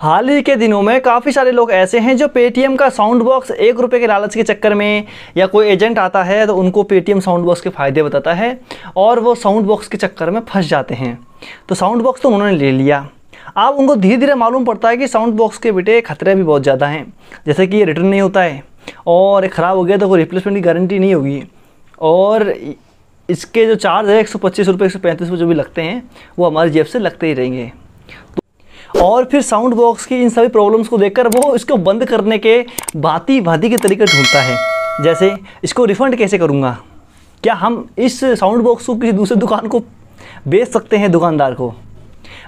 हाल ही के दिनों में काफ़ी सारे लोग ऐसे हैं जो पेटीएम का साउंड बॉक्स एक रुपये के लालच के चक्कर में या कोई एजेंट आता है तो उनको पेटीएम साउंड बॉक्स के फ़ायदे बताता है और वो साउंड बॉक्स के चक्कर में फंस जाते हैं तो साउंड बॉक्स तो उन्होंने ले लिया अब उनको धीरे धीरे मालूम पड़ता है कि साउंड बॉक्स के बेटे खतरे भी बहुत ज़्यादा हैं जैसे कि ये रिटर्न नहीं होता है और ख़राब हो गया तो कोई रिप्लेसमेंट की गारंटी नहीं होगी और इसके जो चार्ज है एक सौ पच्चीस रुपये एक सौ पैंतीस रुपये जो भी लगते हैं वो हमारी जेब से लगते ही रहेंगे और फिर साउंड बॉक्स की इन सभी प्रॉब्लम्स को देखकर वो इसको बंद करने के भांति भांति के तरीके ढूंढता है जैसे इसको रिफ़ंड कैसे करूँगा क्या हम इस साउंड बॉक्स को किसी दूसरे दुकान को बेच सकते हैं दुकानदार को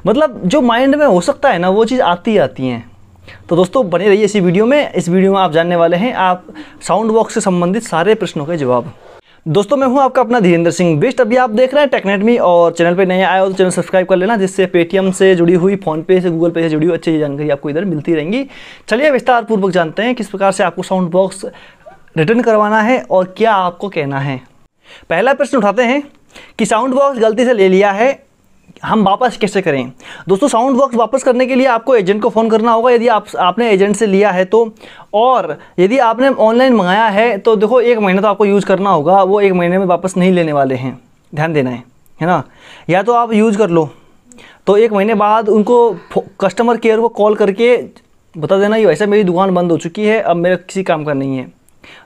मतलब जो माइंड में हो सकता है ना वो चीज़ आती आती हैं तो दोस्तों बने रहिए इसी वीडियो में इस वीडियो में आप जानने वाले हैं आप साउंड बॉक्स से संबंधित सारे प्रश्नों के जवाब दोस्तों मैं हूं आपका अपना धीरेन्द्र सिंह बिस्ट अभी आप देख रहे हैं टेक्नेटमी और चैनल पे नए आए हो तो चैनल सब्सक्राइब कर लेना जिससे पेटीएम से जुड़ी हुई फोन पे से गूगल पे से जुड़ी हुई अच्छी जानकारी आपको इधर मिलती रहेंगी चलिए विस्तारपूर्वक जानते हैं किस प्रकार से आपको साउंड बॉक्स रिटर्न करवाना है और क्या आपको कहना है पहला प्रश्न उठाते हैं कि साउंड बॉक्स गलती से ले लिया है हम वापस कैसे करें दोस्तों साउंड बॉक्स वापस करने के लिए आपको एजेंट को फ़ोन करना होगा यदि आप आपने एजेंट से लिया है तो और यदि आपने ऑनलाइन मंगाया है तो देखो एक महीना तो आपको यूज़ करना होगा वो एक महीने में वापस नहीं लेने वाले हैं ध्यान देना है है ना या तो आप यूज़ कर लो तो एक महीने बाद उनको कस्टमर केयर को कॉल करके बता देना ये वैसे मेरी दुकान बंद हो चुकी है अब मेरा किसी काम का नहीं है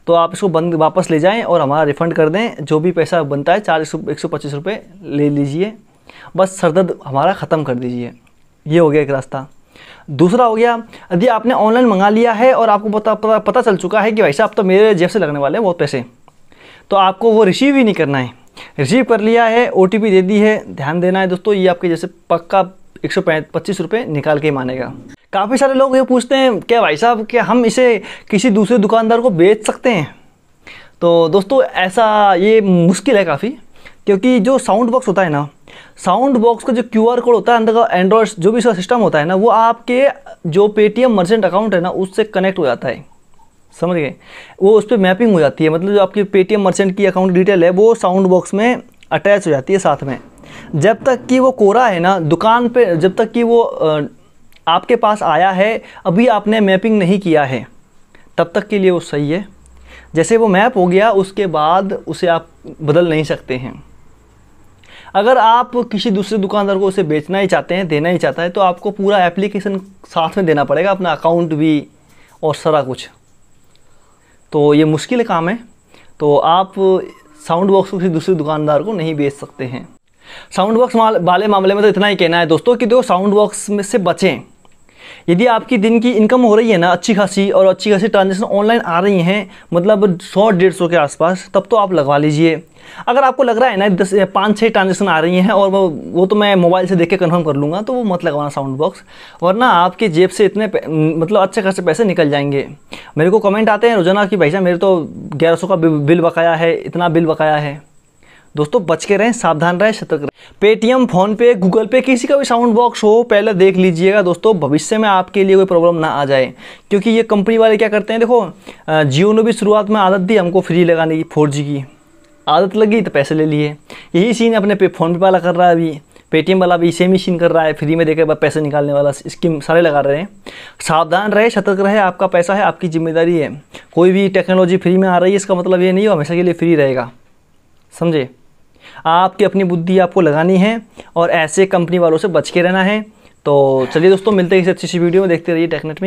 तो आप इसको बंद वापस ले जाएं और हमारा रिफ़ंड कर दें जो भी पैसा बनता है चार एक सौ पच्चीस रुपये ले लीजिए बस सर दर्द हमारा ख़त्म कर दीजिए ये हो गया एक रास्ता दूसरा हो गया यदि आपने ऑनलाइन मंगा लिया है और आपको पता पता, पता चल चुका है कि भाई साहब तो मेरे जेब से लगने वाले हैं बहुत पैसे तो आपको वो रिसीव ही नहीं करना है रिसीव कर लिया है ओ दे दी है ध्यान देना है दोस्तों ये आपके जैसे पक्का एक सौ पच्चीस रुपये निकाल के ही मानेगा काफ़ी सारे लोग ये पूछते हैं क्या भाई साहब क्या हम इसे किसी दूसरे दुकानदार को बेच सकते हैं तो दोस्तों ऐसा ये मुश्किल है काफ़ी क्योंकि जो साउंड बॉक्स होता है ना साउंड बॉक्स का जो क्यू आर कोड होता है अंदर का एंड्रॉयड जो भी इसका सिस्टम होता है ना वो आपके जो पेटीएम मर्चेंट अकाउंट है ना उससे कनेक्ट हो जाता है समझ गए वो उस पर मैपिंग हो जाती है मतलब जो आपकी पेटीएम मर्चेंट की अकाउंट डिटेल है वो साउंड बॉक्स में अटैच हो जाती है साथ में जब तक कि वो कोरा है ना दुकान पे जब तक कि वो आपके पास आया है अभी आपने मैपिंग नहीं किया है तब तक के लिए वो सही है जैसे वो मैप हो गया उसके बाद उसे आप बदल नहीं सकते हैं अगर आप किसी दूसरे दुकानदार को उसे बेचना ही चाहते हैं देना ही चाहता है तो आपको पूरा एप्लीकेशन साथ में देना पड़ेगा अपना अकाउंट भी और सारा कुछ तो ये मुश्किल काम है तो आप साउंड बॉक्स को किसी दूसरे दुकानदार को नहीं बेच सकते हैं साउंड बॉक्स वाले मामले में तो इतना ही कहना है दोस्तों कि देखो साउंड बॉक्स में से बचें यदि आपकी दिन की इनकम हो रही है ना अच्छी खासी और अच्छी खासी ट्रांजेक्शन ऑनलाइन आ रही हैं मतलब सौ डेढ़ सौ के आसपास तब तो आप लगवा लीजिए अगर आपको लग रहा है ना दस पाँच छः ट्रांजेक्शन आ रही हैं और वो वो तो मैं मोबाइल से देख के कन्फर्म कर लूँगा तो वो मत लगवाना साउंड बॉक्स वरना आपके जेब से इतने मतलब अच्छे खासे पैसे निकल जाएंगे मेरे को कमेंट आते हैं रोजाना कि भाई साहब मेरे तो ग्यारह सौ का बिल बकाया है इतना बिल बकाया है दोस्तों बच के रहें सावधान रहें सतर्क रहें पेटीएम फोनपे गूगल पे किसी का भी साउंड बॉक्स हो पहले देख लीजिएगा दोस्तों भविष्य में आपके लिए कोई प्रॉब्लम ना आ जाए क्योंकि ये कंपनी वाले क्या करते हैं देखो जियो ने भी शुरुआत में आदत दी हमको फ्री लगाने की फोर की आदत लगी तो पैसे ले लिए यही सीन अपने पे फोन पे वाला कर रहा है अभी पेटीएम वाला भी सेम ही सीन कर रहा है फ्री में देकर बाद पैसे निकालने वाला स्कीम सारे लगा रहे हैं सावधान रहे सतर्क रहे आपका पैसा है आपकी जिम्मेदारी है कोई भी टेक्नोलॉजी फ्री में आ रही है इसका मतलब ये नहीं हो हमेशा के लिए फ्री रहेगा समझे आपकी अपनी बुद्धि आपको लगानी है और ऐसे कंपनी वालों से बच के रहना है तो चलिए दोस्तों मिलते हैं इस अच्छी सी वीडियो में देखते रहिए टेक्नेट में